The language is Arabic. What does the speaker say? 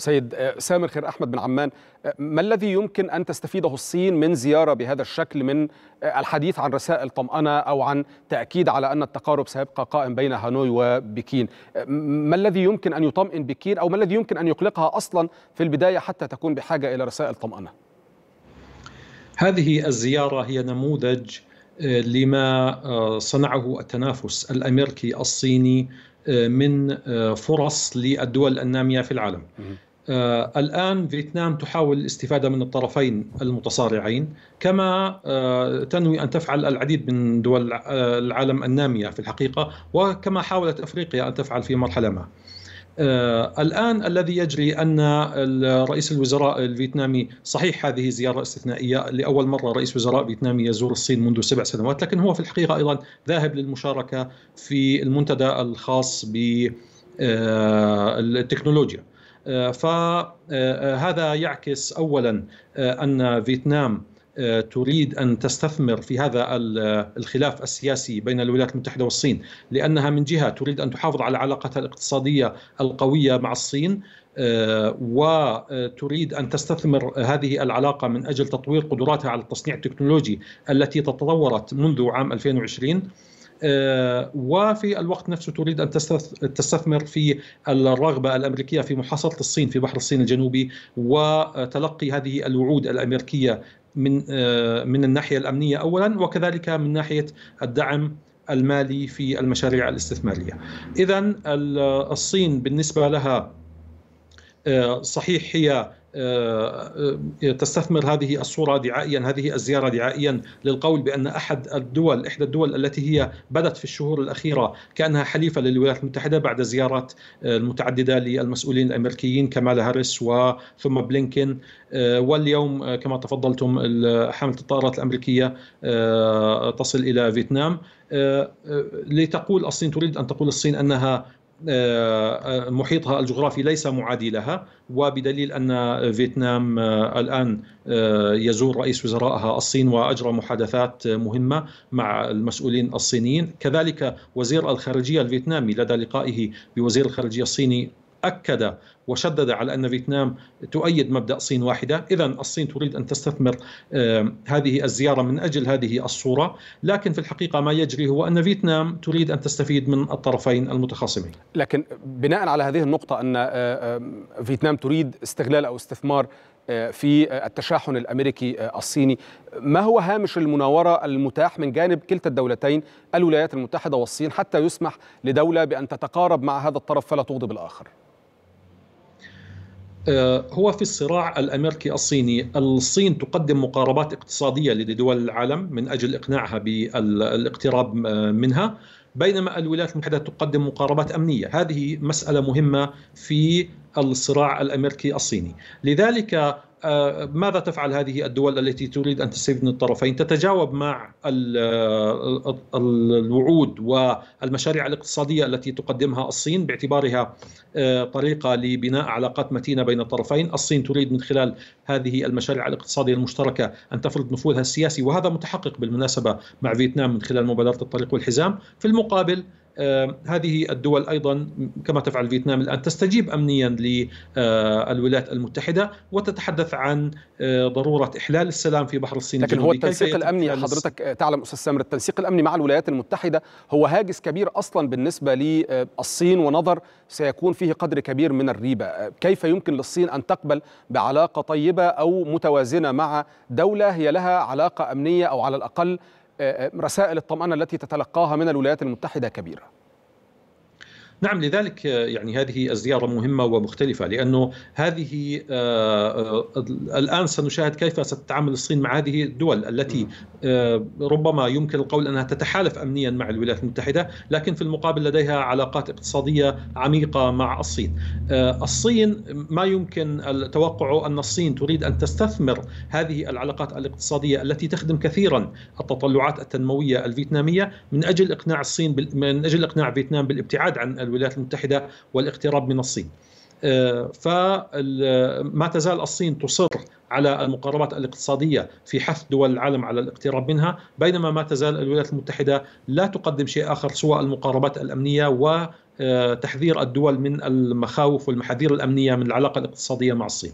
سيد آه، سامر خير أحمد بن عمان آه، ما الذي يمكن أن تستفيده الصين من زيارة بهذا الشكل من آه، الحديث عن رسائل طمأنة أو عن تأكيد على أن التقارب سيبقى قائم بين هانوي وبكين ما الذي يمكن أن يطمئن بكين أو ما الذي يمكن أن يقلقها أصلا في البداية حتى تكون بحاجة إلى رسائل طمأنة هذه الزيارة هي نموذج لما صنعه التنافس الامريكي الصيني من فرص للدول الناميه في العالم آه الآن فيتنام تحاول الاستفادة من الطرفين المتصارعين كما آه تنوي أن تفعل العديد من دول آه، العالم النامية في الحقيقة وكما حاولت أفريقيا أن تفعل في مرحلة ما آه الآن الذي يجري أن رئيس الوزراء الفيتنامي صحيح هذه زيارة استثنائية لأول مرة رئيس وزراء فيتنامي يزور الصين منذ سبع سنوات لكن هو في الحقيقة أيضا ذاهب للمشاركة في المنتدى الخاص ب آه، التكنولوجيا آه، فهذا آه، آه، يعكس اولا ان فيتنام تريد ان تستثمر في هذا الخلاف السياسي بين الولايات المتحده والصين لانها من جهه تريد ان تحافظ على علاقتها الاقتصاديه القويه مع الصين وتريد ان تستثمر هذه العلاقه من اجل تطوير قدراتها على التصنيع التكنولوجي التي تطورت منذ عام 2020 آه، وفي الوقت نفسه تريد ان تستثمر في الرغبه الامريكيه في محاصره الصين في بحر الصين الجنوبي وتلقي هذه الوعود الامريكيه من آه، من الناحيه الامنيه اولا وكذلك من ناحيه الدعم المالي في المشاريع الاستثماريه. اذا الصين بالنسبه لها آه، صحيح هي آه، آه، تستثمر هذه الصوره دعائيا هذه الزياره دعائيا للقول بان احد الدول احدى الدول التي هي بدت في الشهور الاخيره كانها حليفه للولايات المتحده بعد زيارات آه، المتعدده للمسؤولين الامريكيين كمال هاريس وثم بلينكن واليوم كما تفضلتم حامله الطائرات الامريكيه تصل الى فيتنام لتقول الصين تريد ان تقول الصين انها آه، آه، محيطها الجغرافي ليس معادي لها وبدليل ان فيتنام آه، الان يزور رئيس وزرائها الصين واجرى محادثات مهمه مع المسؤولين الصينيين، كذلك وزير الخارجيه الفيتنامي لدى لقائه بوزير الخارجيه الصيني أكد وشدد على أن فيتنام تؤيد مبدأ صين واحدة إذا الصين تريد أن تستثمر هذه الزيارة من أجل هذه الصورة لكن في الحقيقة ما يجري هو أن فيتنام تريد أن تستفيد من الطرفين المتخاصمين لكن بناء على هذه النقطة أن فيتنام تريد استغلال أو استثمار آه، في التشاحن الامريكي آه، الصيني، ما هو هامش المناوره المتاح من جانب كلتا الدولتين الولايات المتحده والصين حتى يسمح لدوله بان تتقارب مع هذا الطرف فلا تغضب الاخر؟ آه، هو في الصراع الامريكي الصيني، الصين تقدم مقاربات اقتصاديه لدول العالم من اجل اقناعها بالاقتراب آه، منها، بينما الولايات المتحده تقدم مقاربات امنيه، هذه مساله مهمه في الصراع الامريكي الصيني، لذلك آه، ماذا تفعل هذه الدول التي تريد ان تستفيد من الطرفين؟ تتجاوب مع آه، الوعود والمشاريع الاقتصاديه التي تقدمها الصين باعتبارها آه، طريقه لبناء علاقات متينه بين الطرفين، الصين تريد من خلال هذه المشاريع الاقتصاديه المشتركه ان تفرض نفوذها السياسي وهذا متحقق بالمناسبه مع فيتنام من خلال مبادره الطريق والحزام، في المقابل آه، هذه الدول ايضا كما تفعل فيتنام الان تستجيب امنيا للولايات المتحده وتتحدث عن آه، ضروره احلال السلام في بحر الصين لكن هو التنسيق الامني حضرتك تعلم استاذ سامر التنسيق الامني مع الولايات المتحده هو هاجس كبير اصلا بالنسبه للصين ونظر سيكون فيه قدر كبير من الريبه، كيف يمكن للصين ان تقبل بعلاقه طيبه او متوازنه مع دوله هي لها علاقه امنيه او على الاقل آه، آه، رسائل الطمأنة التي تتلقاها من الولايات المتحدة كبيرة نعم لذلك آه، يعني هذه الزيارة مهمة ومختلفة لأنه هذه آه، آه، الآن سنشاهد كيف ستتعامل الصين مع هذه الدول التي نعم. ربما يمكن القول أنها تتحالف أمنيا مع الولايات المتحدة لكن في المقابل لديها علاقات اقتصادية عميقة مع الصين الصين ما يمكن التوقع أن الصين تريد أن تستثمر هذه العلاقات الاقتصادية التي تخدم كثيرا التطلعات التنموية الفيتنامية من أجل إقناع الصين من أجل إقناع فيتنام بالابتعاد عن الولايات المتحده والاقتراب من الصين. آه، فما تزال الصين تصر على المقاربات الاقتصاديه في حث دول العالم على الاقتراب منها، بينما ما تزال الولايات المتحده لا تقدم شيء اخر سوى المقاربات الامنيه وتحذير آه، الدول من المخاوف والمحاذير الامنيه من العلاقه الاقتصاديه مع الصين.